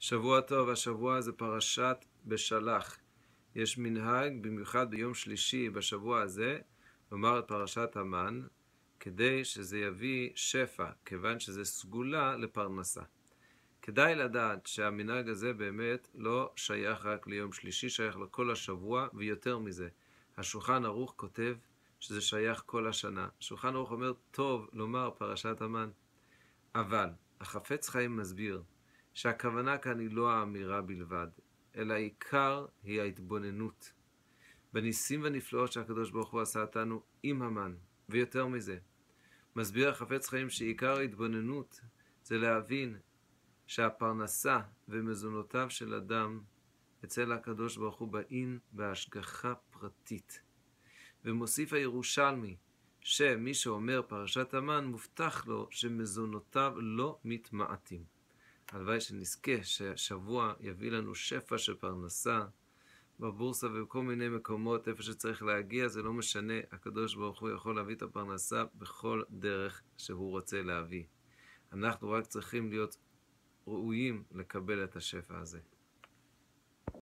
שבוע טוב, השבוע זה פרשת בשלח. יש מנהג, במיוחד ביום שלישי בשבוע הזה, לומר את פרשת המן, כדי שזה יביא שפע, כיוון שזה סגולה לפרנסה. כדאי לדעת שהמנהג הזה באמת לא שייך רק ליום שלישי, שייך לכל השבוע, ויותר מזה, השולחן ערוך כותב שזה שייך כל השנה. השולחן ערוך אומר, טוב לומר פרשת המן. אבל, החפץ חיים מסביר, שהכוונה כאן היא לא האמירה בלבד, אלא העיקר היא ההתבוננות. בניסים והנפלאות שהקדוש ברוך הוא עשה אותנו עם המן, ויותר מזה. מסביר החפץ חיים שעיקר ההתבוננות זה להבין שהפרנסה ומזונותיו של אדם אצל הקדוש ברוך הוא באים בהשגחה פרטית. ומוסיף הירושלמי שמי שאומר פרשת המן מובטח לו שמזונותיו לא מתמעטים. הלוואי שנזכה שהשבוע יביא לנו שפע של פרנסה בבורסה ובכל מיני מקומות, איפה שצריך להגיע, זה לא משנה, הקדוש ברוך הוא יכול להביא את הפרנסה בכל דרך שהוא רוצה להביא. אנחנו רק צריכים להיות ראויים לקבל את השפע הזה.